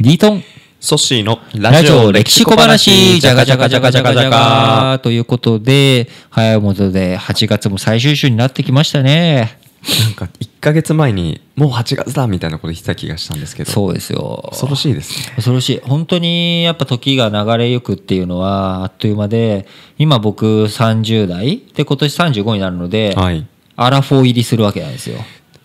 リートンソッシーのラジオ歴史小話、じゃがじゃがじゃがじゃがじゃがということで、早いもので8月も最終週になってきましたね。なんか1か月前にもう8月だみたいなこと言ってた気がしたんですけどそうですよ恐ろしいですね恐ろしい本当にやっぱ時が流れゆくっていうのはあっという間で今僕30代で今年35になるので、はい、アラフォー入りするわけなんですよ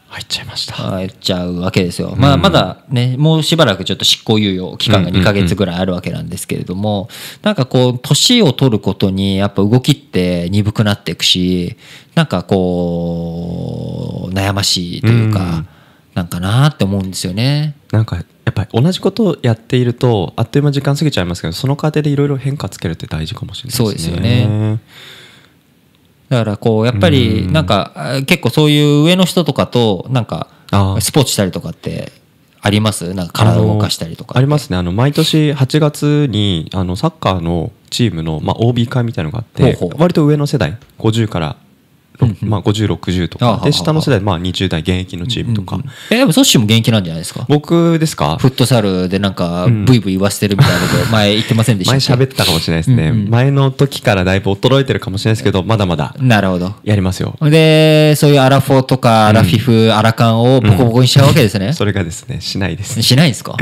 入っちゃいました入っちゃうわけですよ、まあ、まだねもうしばらくちょっと執行猶予期間が2か月ぐらいあるわけなんですけれども、うなんかこう年を取ることにやっぱ動きって鈍くなっていくしなんかこう悩ましいというか、うん、なんかなって思うんですよね。なんかやっぱり同じことをやっているとあっという間時間過ぎちゃいますけどその過程でいろいろ変化つけるって大事かもしれないですね。そうですよねだからこうやっぱりなんか結構そういう上の人とかとなんかスポーツしたりとかってありますなんか体を動かしたりとかありますねあの毎年8月にあのサッカーのチームの、まあ、OB 会みたいのがあって割と上の世代50からまあ、5060とかで下の世代、まあ、20代現役のチームとか、うんうん、えでもソッシーも現役なんじゃないですか僕ですかフットサルでなんかブイブイ言わせてるみたいなこと 前言ってませんでした前喋ってたかもしれないですね、うんうん、前の時からだいぶ衰えてるかもしれないですけどまだまだなるほどやりますよでそういうアラフォーとかアラフィフ、うん、アラカンをボコボコにしちゃうわけですね、うん、それがですねしないですしないんですか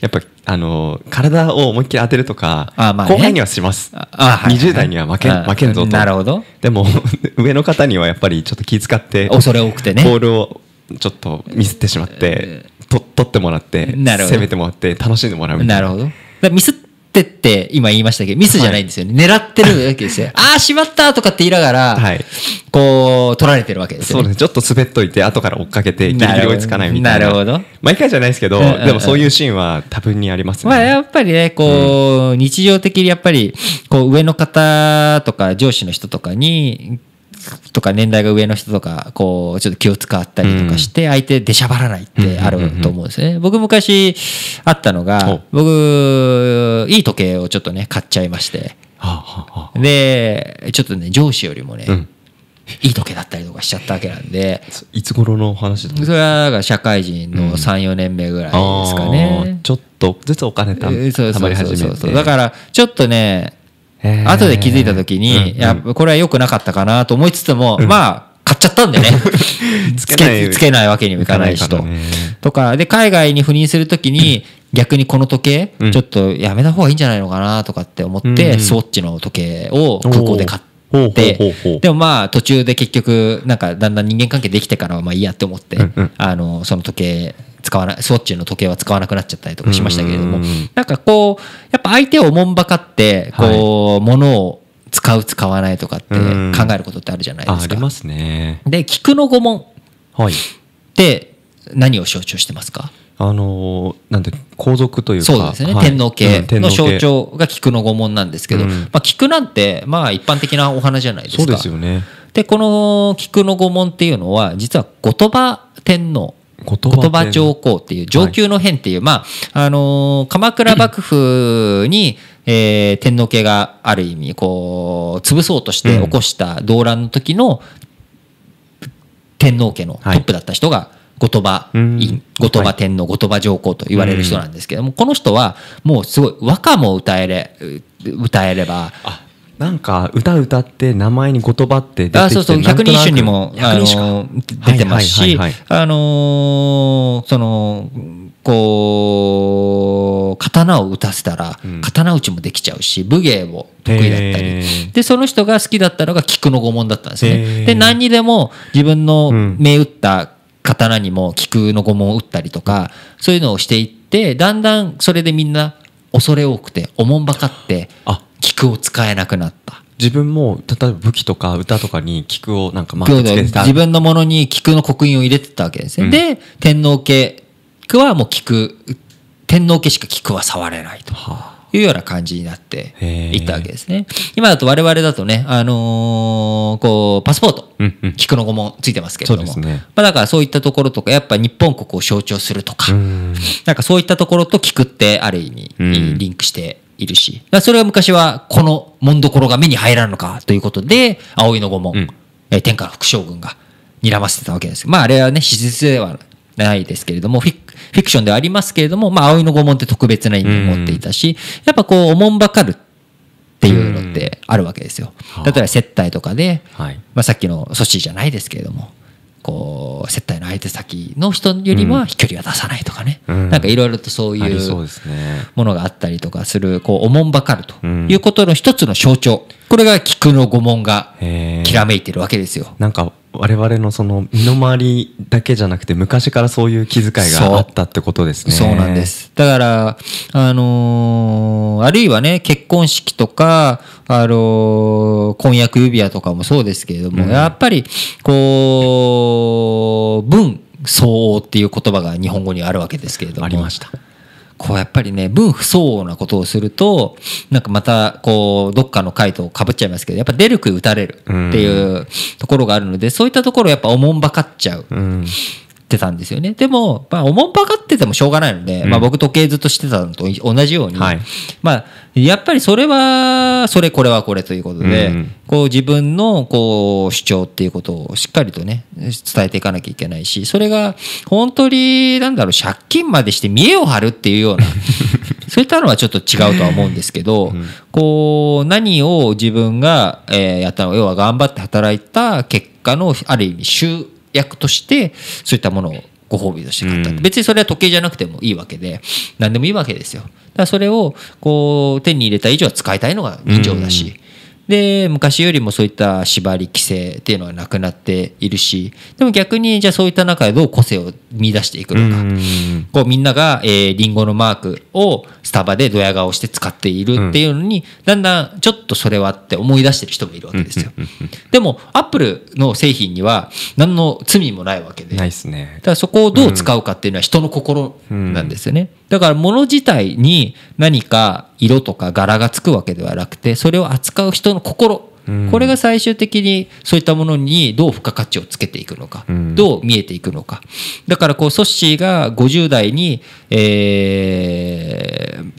やっぱあの、体を思いっきり当てるとか、あまあね後輩にはします。ああはい20代には負け,、あ負けんぞと。なるほど。でも、上の方にはやっぱりちょっと気遣って、恐れ多くてねボールをちょっとミスってしまって、と取ってもらって、攻めてもらって、楽しんでもらうみたいななるほど。だミスっってって今言いましたけど、ミスじゃないんですよね。狙ってるわけですよ。ああ、しまったとかって言いながら、はい、こう、取られてるわけですよ、ね。そうですね。ちょっと滑っといて、後から追っかけて、ギリギリ追いつかないみたいな。なるほど。毎回じゃないですけど、でもそういうシーンは多分にありますね。まあ、やっぱりね、こう、うん、日常的にやっぱり、こう、上の方とか上司の人とかに、とか年代が上の人とかこうちょっと気を使ったりとかして相手出しゃばらないってあると思うんですね僕昔あったのが僕いい時計をちょっとね買っちゃいましてでちょっとね上司よりもね、いい時計だったりとかしちゃったわけなんでいつ頃の話それはか社会人の34年目ぐらいですかね、ちょっとずつお金たまり始めてだからちょっとねえー、後で気づいた時に、いや、これは良くなかったかなと思いつつも、うん、まあ、買っちゃったんでね。つけない。つけないわけにもいかないしと。かとか、で、海外に赴任するときに、逆にこの時計、ちょっとやめた方がいいんじゃないのかなとかって思って、スウォッチの時計を空港で買って。ででもまあ途中で結局なんかだんだん人間関係できてからはまあいいやって思って、あのその時計使わない、スウォッチの時計は使わなくなっちゃったりとかしましたけれども、なんかこう、やっぱ相手をおもんばかって、こう、ものを使う、使わないとかって考えることってあるじゃないですか。ありますね。で、菊の御門って何を象徴してますか、あのー、なんて皇族というかそうですね、はい、天皇系の象徴が菊の御門なんですけど、うん、まあ、菊なんてまあ一般的なお花じゃないですか。そうですよねでこの菊の御門っていうのは実は後鳥羽天皇言葉上皇っていう上級の変っていう、はい、まああのー、鎌倉幕府に、えー、天皇家がある意味こう潰そうとして起こした動乱の時の天皇家のトップだった人が、はい後鳥羽院、後鳥羽天皇、後鳥羽上皇と言われる人なんですけども、この人はもうすごい和歌も歌えれ、歌えれば、なんか歌歌って名前に言葉って出てきてあそうそう百人一首にもあの出てますし、あのー、そのこう刀を打たせたら、刀打ちもできちゃうし武芸も得意だったりでその人が好きだったのが菊の御紋だったんですね。で何にでも自分の目打った刀にも菊の御紋を打ったりとか、そういうのをしていってだんだんそれでみんな恐れ多くておもんばかって。あ菊を使えなくなった。自分も例えば武器とか歌とかに菊をなんかまあ自分のものに菊の刻印を入れてたわけですね、うん、で天皇家はもう菊天皇家しか菊は触れないというような感じになっていったわけですね今だと我々だとねあのー、こうパスポート、うんうん、菊の御紋ついてますけれども、ね、まあ、だからそういったところとかやっぱ日本国を象徴するとかんなんかそういったところと菊ってある意味リンクしているし。それは昔は、この紋所が目に入らんのかということで、葵の御門、うん、え天下の副将軍が睨ませてたわけです。まあ、あれはね、史実ではないですけれども、フィクションではありますけれども、まあ、葵の御門って特別な意味を持っていたし、やっぱこう、おもんばかるっていうのってあるわけですよ。例えば接待とかで、はい、まあ、さっきの阻止じゃないですけれども、こう接待の相手先の人よりは飛距離は出さないとかね、うん、なんかいろいろとそういうものがあったりとかするこうおもんばかるということの一つの象徴これが菊の御紋がきらめいてるわけですよ。なんか我々のその身の回りだけじゃなくて昔からそういう気遣いがあったってことですね。そうなんです。だから、あのー、あるいはね、結婚式とか、あのー、婚約指輪とかもそうですけれども、うん、やっぱり、こう、文相応っていう言葉が日本語にあるわけですけれども。ありました。こうやっぱりね、分不相応なことをすると、なんかまた、こう、どっかの回答かぶっちゃいますけど、やっぱ出る杭打たれるっていうところがあるので、そういったところやっぱおもんばかっちゃう。うんってたんですよね。でも、まあ、おもんぱかっててもしょうがないので、うん、まあ、僕時計ずっとしてたのと同じように、はい、まあ、やっぱりそれは、それこれはこれということで、うん、こう自分のこう主張っていうことをしっかりとね、伝えていかなきゃいけないし、それが本当に、なんだろう、借金までして見栄を張るっていうような、そういったのはちょっと違うとは思うんですけど、うん、こう、何を自分が、えー、やったの、要は頑張って働いた結果の、ある意味、役としてそういったものをご褒美として買った、うん、別にそれは時計じゃなくてもいいわけで何でもいいわけですよだからそれをこう手に入れた以上は使いたいのが人情だし、で昔よりもそういった縛り規制っていうのはなくなっているしでも逆にじゃあそういった中でどう個性を見出していくのかこうみんなが、えー、リンゴのマークをスタバでドヤ顔して使っているっていうのに、うん、だんだんちょっとそれはって思い出してる人もいるわけですよ、でもアップルの製品には何の罪もないわけでないですねだからそこをどう使うかっていうのは人の心なんですよね、だから物自体に何か色とか柄がつくわけではなくてそれを扱う人の心、うん、これが最終的にそういったものにどう付加価値をつけていくのか、うん、どう見えていくのかだからこうソッシーが50代に、えー、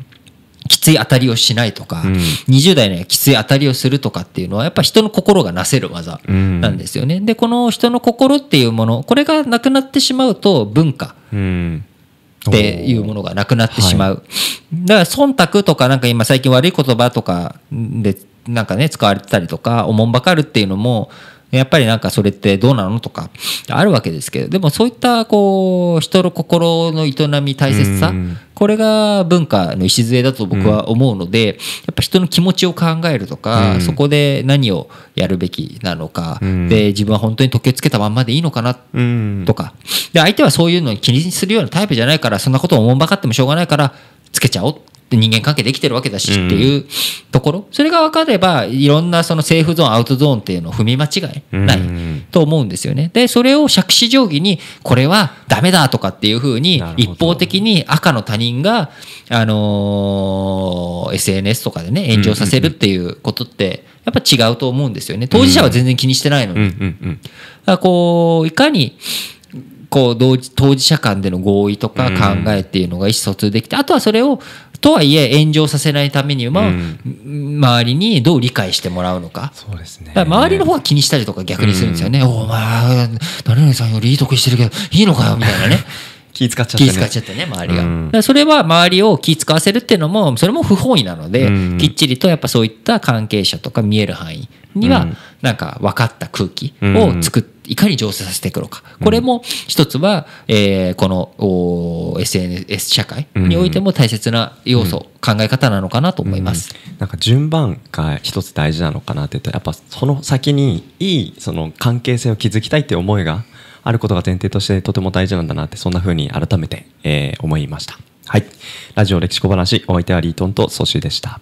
きつい当たりをしないとか、うん、20代にはきつい当たりをするとかっていうのはやっぱ人の心がなせる技なんですよね。でこの人の心っていうものこれがなくなってしまうと文化、うんっていうものがなくなってしまう、はい、だから忖度とかなんか今最近悪い言葉とかでなんかね使われてたりとかおもんばかるっていうのもやっぱりなんかそれってどうなのとかあるわけですけどでもそういったこう人の心の営み大切さこれが文化の礎だと僕は思うので、やっぱ人の気持ちを考えるとか、そこで何をやるべきなのか、で自分は本当に時計つけたまんまでいいのかなとか、で相手はそういうのを気にするようなタイプじゃないからそんなことをおもんばかってもしょうがないからつけちゃおう人間関係できてるわけだしっていうところ、それが分かればいろんなそのセーフゾーンアウトゾーンっていうのを踏み間違いないと思うんですよね。でそれを借子定規にこれはダメだとかっていうふうに一方的に赤の他人が、あの SNS とかでね炎上させるっていうことってやっぱ違うと思うんですよね。当事者は全然気にしてないのに。だからこういかにこう当事者間での合意とか考えっていうのが意思疎通できて、あとはそれをとはいえ炎上させないためには、周りにどう理解してもらうのかそうですね周りの方は気にしたりとか逆にするんですよね、お前誰々さんよりいいとこしてるけどいいのかよみたいなね 気使っちゃってね。気使っちゃってね、周りが。うん、それは周りを気使わせるっていうのも、それも不本意なので、うん、きっちりとやっぱそういった関係者とか見える範囲には、なんか分かった空気を作って、いかに醸成させていくのかこれも一つは、えー、この SNS 社会においても大切な要素、考え方なのかなと思います、うんなんか順番が一つ大事なのかなっていうとやっぱその先にいいその関係性を築きたいって思いがあることが前提としてとても大事なんだなってそんな風に改めて、えー、思いましたはいラジオ歴史小話お相手はリートンとソシュでした